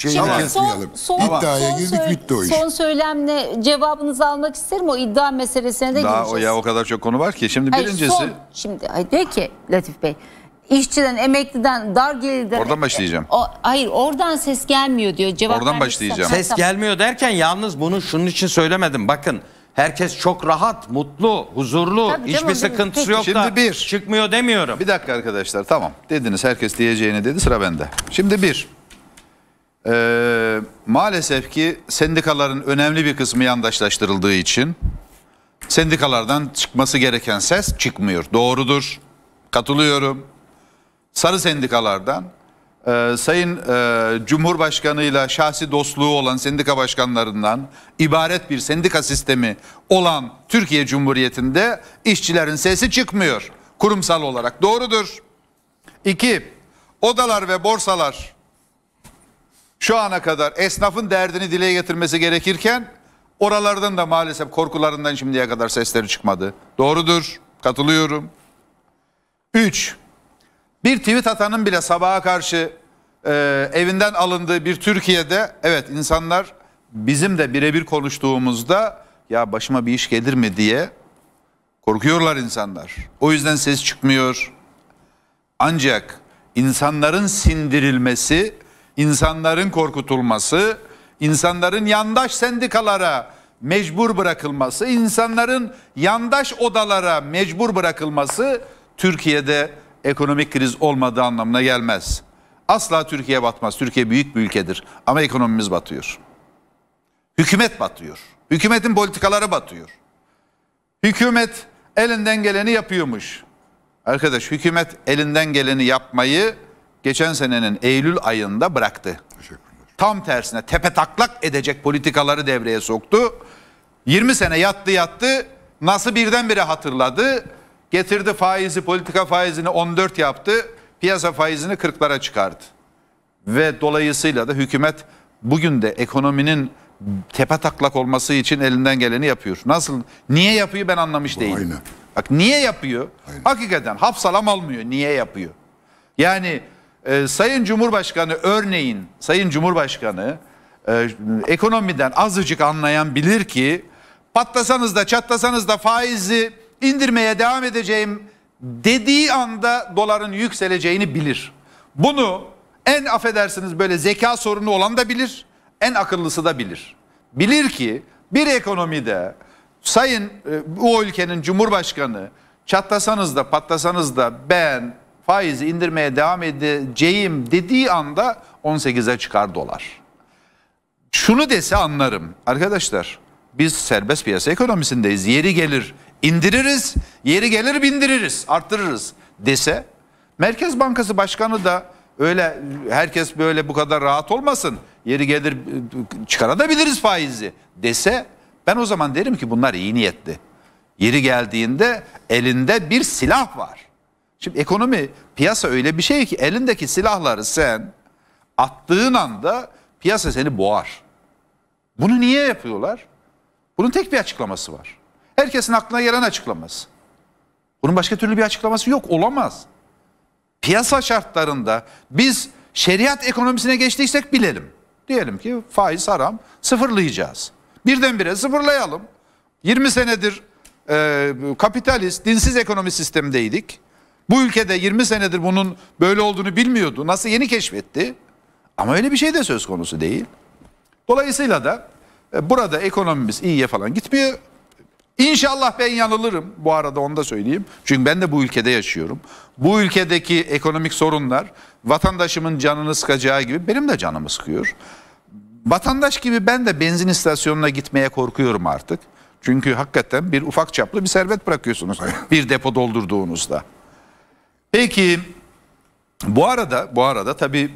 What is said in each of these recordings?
şeyi Şimdi kesmeyelim. Son, son, İddiaya son girdik söyle, bitti o iş. Son söylemle cevabınızı almak isterim. O iddia meselesine de Daha gireceğiz. O ya o kadar çok konu var ki. Şimdi hayır, birincisi... Son, şimdi diyor ki Latif Bey işçiden, emekliden, dar gelirden... Oradan başlayacağım. O, hayır oradan ses gelmiyor diyor. Cevap oradan başlayacağım. Ses gelmiyor derken yalnız bunu şunun için söylemedim. Bakın Herkes çok rahat, mutlu, huzurlu, Tabii hiçbir canım, sıkıntısı peki. yok Şimdi da bir, çıkmıyor demiyorum. Bir dakika arkadaşlar tamam dediniz herkes diyeceğini dedi sıra bende. Şimdi bir ee, maalesef ki sendikaların önemli bir kısmı yandaşlaştırıldığı için sendikalardan çıkması gereken ses çıkmıyor. Doğrudur. Katılıyorum. Sarı sendikalardan e, Sayın e, Cumhurbaşkanı ile şahsi dostluğu olan sendika başkanlarından ibaret bir sendika sistemi olan Türkiye Cumhuriyeti'nde işçilerin sesi çıkmıyor. Kurumsal olarak doğrudur. İki, odalar ve borsalar şu ana kadar esnafın derdini dile getirmesi gerekirken oralardan da maalesef korkularından şimdiye kadar sesleri çıkmadı. Doğrudur. Katılıyorum. 3. Bir tweet atanın bile sabaha karşı e, evinden alındığı bir Türkiye'de evet insanlar bizim de birebir konuştuğumuzda ya başıma bir iş gelir mi diye korkuyorlar insanlar. O yüzden ses çıkmıyor. Ancak insanların sindirilmesi insanların korkutulması, insanların yandaş sendikalara mecbur bırakılması, insanların yandaş odalara mecbur bırakılması Türkiye'de ekonomik kriz olmadığı anlamına gelmez. Asla Türkiye batmaz. Türkiye büyük bir ülkedir ama ekonomimiz batıyor. Hükümet batıyor. Hükümetin politikaları batıyor. Hükümet elinden geleni yapıyormuş. Arkadaş hükümet elinden geleni yapmayı geçen senenin Eylül ayında bıraktı. Tam tersine tepe taklak edecek politikaları devreye soktu. 20 sene yattı yattı nasıl birdenbire hatırladı. Getirdi faizi politika faizini 14 yaptı. Piyasa faizini 40'lara çıkardı. Ve dolayısıyla da hükümet bugün de ekonominin tepe taklak olması için elinden geleni yapıyor. Nasıl? Niye yapıyor ben anlamış değilim. Aynen. Bak niye yapıyor? Aynen. Hakikaten hapsalam almıyor. Niye yapıyor? Yani e, Sayın Cumhurbaşkanı örneğin Sayın Cumhurbaşkanı e, ekonomiden azıcık anlayan bilir ki patlasanız da çatlasanız da faizi indirmeye devam edeceğim dediği anda doların yükseleceğini bilir. Bunu en affedersiniz böyle zeka sorunu olan da bilir, en akıllısı da bilir. Bilir ki bir ekonomide sayın e, o ülkenin cumhurbaşkanı çatlasanız da patlasanız da ben faizi indirmeye devam edeceğim dediği anda 18'e çıkar dolar. Şunu dese anlarım. Arkadaşlar biz serbest piyasa ekonomisindeyiz. Yeri gelir indiririz, yeri gelir bindiririz, arttırırız dese Merkez Bankası Başkanı da öyle herkes böyle bu kadar rahat olmasın. Yeri gelir çıkarabiliriz faizi dese ben o zaman derim ki bunlar iyi niyetli. Yeri geldiğinde elinde bir silah var. Şimdi ekonomi, piyasa öyle bir şey ki elindeki silahları sen attığın anda piyasa seni boğar. Bunu niye yapıyorlar? Bunun tek bir açıklaması var. Herkesin aklına gelen açıklaması. Bunun başka türlü bir açıklaması yok, olamaz. Piyasa şartlarında biz şeriat ekonomisine geçtiysek bilelim. Diyelim ki faiz haram, sıfırlayacağız. Birdenbire sıfırlayalım. 20 senedir e, kapitalist, dinsiz ekonomi sistemindeydik. Bu ülkede 20 senedir bunun böyle olduğunu bilmiyordu. Nasıl yeni keşfetti? Ama öyle bir şey de söz konusu değil. Dolayısıyla da e, burada ekonomimiz iyiye falan gitmiyor. İnşallah ben yanılırım. Bu arada onu da söyleyeyim. Çünkü ben de bu ülkede yaşıyorum. Bu ülkedeki ekonomik sorunlar vatandaşımın canını sıkacağı gibi benim de canımı sıkıyor. Vatandaş gibi ben de benzin istasyonuna gitmeye korkuyorum artık. Çünkü hakikaten bir ufak çaplı bir servet bırakıyorsunuz bir depo doldurduğunuzda. Peki bu arada bu arada tabii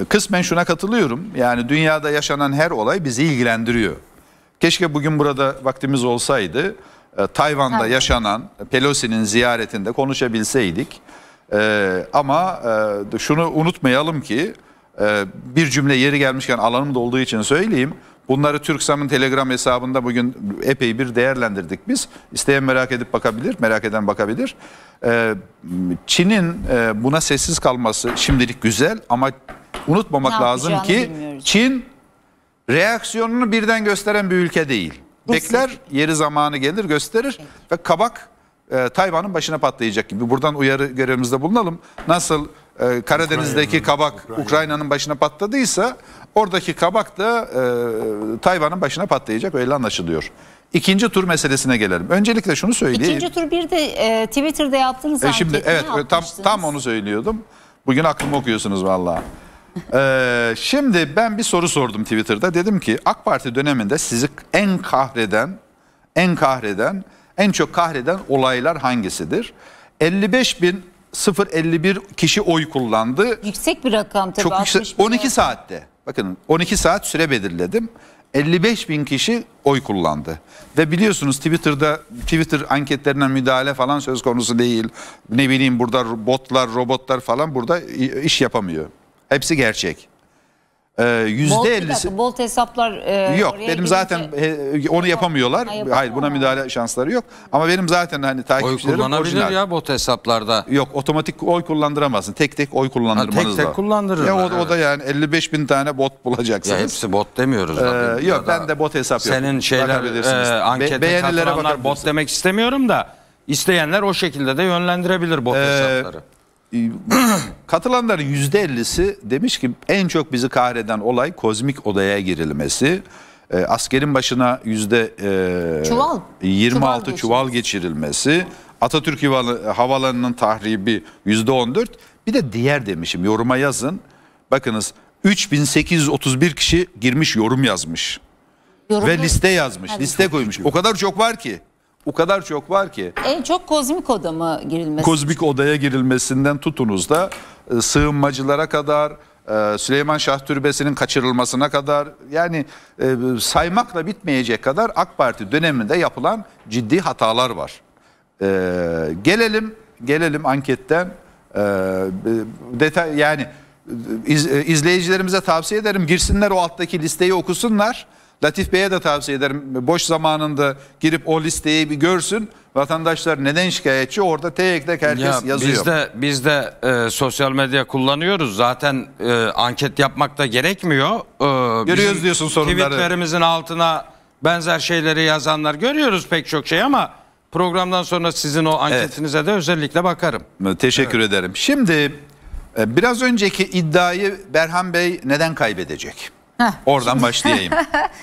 e, kısmen şuna katılıyorum. Yani dünyada yaşanan her olay bizi ilgilendiriyor. Keşke bugün burada vaktimiz olsaydı. E, Tayvan'da ha. yaşanan Pelosi'nin ziyaretinde konuşabilseydik. E, ama e, şunu unutmayalım ki e, bir cümle yeri gelmişken alanım da olduğu için söyleyeyim. Bunları TürkSam'ın Telegram hesabında bugün epey bir değerlendirdik biz. İsteyen merak edip bakabilir, merak eden bakabilir. Ee, Çin'in e, buna sessiz kalması şimdilik güzel ama unutmamak lazım ki bilmiyoruz. Çin reaksiyonunu birden gösteren bir ülke değil. Bekler, yeri zamanı gelir gösterir ve kabak e, Tayvan'ın başına patlayacak gibi. Buradan uyarı görevimizde bulunalım. Nasıl e, Karadeniz'deki kabak Ukrayna'nın Ukrayna başına patladıysa oradaki kabak da e, Tayvan'ın başına patlayacak öyle anlaşılıyor. İkinci tur meselesine gelelim. Öncelikle şunu söyleyeyim. İkinci tur bir de e, Twitter'da yaptığınız e şimdi evet tam tam onu söylüyordum. Bugün aklımı okuyorsunuz vallahi. ee, şimdi ben bir soru sordum Twitter'da. Dedim ki AK Parti döneminde sizi en kahreden, en kahreden, en çok kahreden olaylar hangisidir? 55 bin 0.51 kişi oy kullandı. Yüksek bir rakam tabii. Çok yüksek, 12 saatte. Bakın 12 saat süre belirledim. 55 bin kişi oy kullandı. Ve biliyorsunuz Twitter'da Twitter anketlerine müdahale falan söz konusu değil. Ne bileyim burada botlar, robotlar falan burada iş yapamıyor. Hepsi gerçek. Ee, yüzde ellisi. Bolt hesaplar e, yok. Benim girince... zaten e, onu yapamıyorlar. Ha, Hayır buna müdahale şansları yok. Ama benim zaten hani takipçilerim oy kullanabilir orijinal. ya bot hesaplarda. Yok otomatik oy kullandıramazsın. Tek tek oy kullandırmanız ha, tek tek var. kullandırırlar. Ya o, evet. o da yani 55 bin tane bot bulacaksınız. Ya hepsi bot demiyoruz. Ee, da, yok da. ben de bot hesap Senin yok. Senin şeyler e, ankete Be katılanlar bot demek istemiyorum da isteyenler o şekilde de yönlendirebilir bot ee, hesapları. Ee, katılanların yüzde elli'si demiş ki en çok bizi kahreden olay kozmik odaya girilmesi. E, askerin başına yüzde e, çuval. 26 çuval, çuval geçirilmesi. Atatürk Havalanı'nın tahribi yüzde %14. Bir de diğer demişim yoruma yazın. Bakınız 3831 kişi girmiş yorum yazmış. Yorum ve liste yazmış, evet. liste koymuş. O kadar çok var ki o kadar çok var ki. En çok kozmik odama girilmesi? Kozmik odaya girilmesinden tutunuz da e, sığınmacılara kadar, e, Süleyman Şah Türbesi'nin kaçırılmasına kadar yani e, saymakla bitmeyecek kadar AK Parti döneminde yapılan ciddi hatalar var. gelelim gelelim anketten detay yani izleyicilerimize tavsiye ederim girsinler o alttaki listeyi okusunlar. Latif Bey'e de tavsiye ederim. Boş zamanında girip o listeyi bir görsün. Vatandaşlar neden şikayetçi? Orada tek herkes ya yazıyor. Biz de, biz de e, sosyal medya kullanıyoruz. Zaten e, anket yapmak da gerekmiyor. E, Görüyoruz diyorsun sorunları. Tweetlerimizin altına benzer şeyleri yazanlar görüyoruz pek çok şey ama programdan sonra sizin o anketinize evet. de özellikle bakarım. Teşekkür evet. ederim. Şimdi e, biraz önceki iddiayı Berhan Bey neden kaybedecek? Heh. Oradan başlayayım.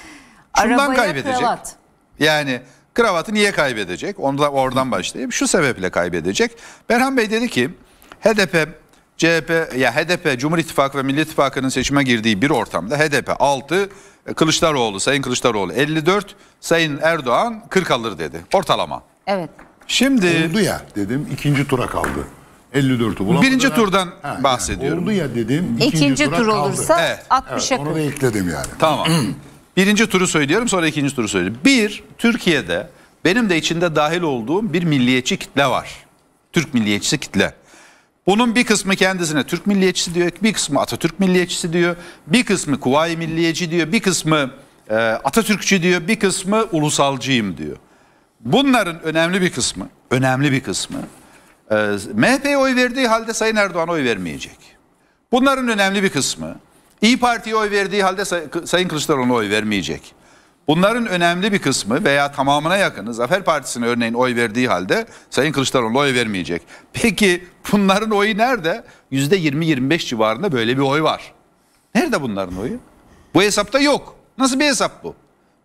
Şundan kaybedecek. Kravat. Yani kravatı niye kaybedecek? Onu da oradan başlayayım. Şu sebeple kaybedecek. Berhan Bey dedi ki HDP CHP ya HDP Cumhur İttifakı ve Milli İttifakı'nın seçime girdiği bir ortamda HDP 6, Kılıçdaroğlu, Sayın Kılıçdaroğlu 54, Sayın Erdoğan 40 alır dedi. Ortalama. Evet. Şimdi oldu ya dedim ikinci tura kaldı. 54'ü bulan. Birinci turdan ha, bahsediyorum. Oldu ya dedim. İkinci, ikinci tur olursa 60'a evet, Onu da ekledim yani. Tamam. Birinci turu söylüyorum sonra ikinci turu söylüyorum. Bir, Türkiye'de benim de içinde dahil olduğum bir milliyetçi kitle var. Türk milliyetçisi kitle. Bunun bir kısmı kendisine Türk milliyetçisi diyor, bir kısmı Atatürk milliyetçisi diyor, bir kısmı Kuvayi milliyetçi diyor, bir kısmı e, Atatürkçü diyor, bir kısmı ulusalcıyım diyor. Bunların önemli bir kısmı, önemli bir kısmı e, ee, MHP'ye oy verdiği halde Sayın Erdoğan oy vermeyecek. Bunların önemli bir kısmı İyi Parti'ye oy verdiği halde say, Sayın Kılıçdaroğlu'na oy vermeyecek. Bunların önemli bir kısmı veya tamamına yakını Zafer Partisi'ne örneğin oy verdiği halde Sayın Kılıçdaroğlu oy vermeyecek. Peki bunların oyu nerede? %20-25 civarında böyle bir oy var. Nerede bunların oyu? Bu hesapta yok. Nasıl bir hesap bu?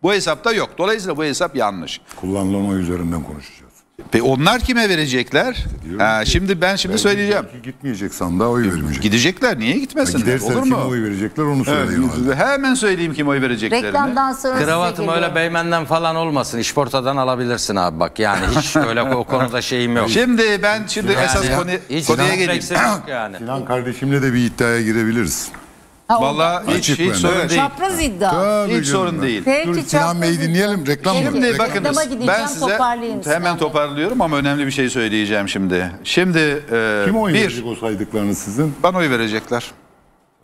Bu hesapta yok. Dolayısıyla bu hesap yanlış. Kullanılan oy üzerinden konuşacağız. Pe onlar kime verecekler? Ha, şimdi ben şimdi söyleyeceğim. Gitmeyecek sandığa oy verecek. Gidecekler niye gitmesinler? Olur mu? oy verecekler onu söyleyeyim. Evet, hemen söyleyeyim kim oy vereceklerini. Reklamdan sonra Kravatım öyle beymenden falan olmasın. İşportadan alabilirsin abi bak. Yani hiç öyle o konuda şeyim yok. Şimdi ben şimdi yani esas konu, konuya geleyim. yani. Sinan kardeşimle de bir iddiaya girebiliriz. Ha, Valla hiç, Açık hiç bende. sorun değil. Çapraz iddia. Tabii Hiç sorun ben. değil. Peki Dur Sinan çapraz dinleyelim. Reklam mı? Şimdi Reklam. Reklama gideceğim, ben size hemen toparlıyorum ama önemli bir şey söyleyeceğim şimdi. Şimdi e, Kim oynayacak bir, o saydıklarınız sizin? bana oy verecekler.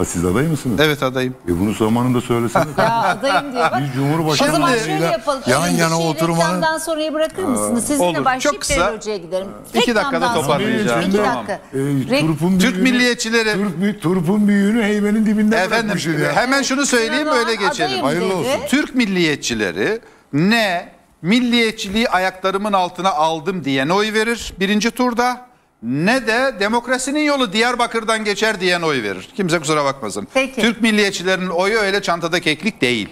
Siz aday mısınız? Evet adayım. E bunu zamanında söylesene. ya adayım diye bak. Biz Cumhurbaşkanı o zaman şöyle yapalım. yan Şimdi yana oturmanın. Reklamdan sonrayı bırakır mısınız? Sizinle Olur. başlayıp Çok kısa. Devroca'ya gidelim. İki Reklamdan dakikada toparlayacağım. İki dakika. E, Re- turpun Türk büyüğünü- milliyetçileri. Turp, turpun büyüğünü heybenin dibinden Efendim bırakmışız ya. hemen şunu söyleyeyim Sinan öyle geçelim. Hayırlı dedi. olsun. Türk milliyetçileri ne milliyetçiliği ayaklarımın altına aldım diyen oy verir birinci turda ne de demokrasinin yolu Diyarbakır'dan geçer diyen oy verir. Kimse kusura bakmasın. Peki. Türk milliyetçilerinin oyu öyle çantada keklik değil.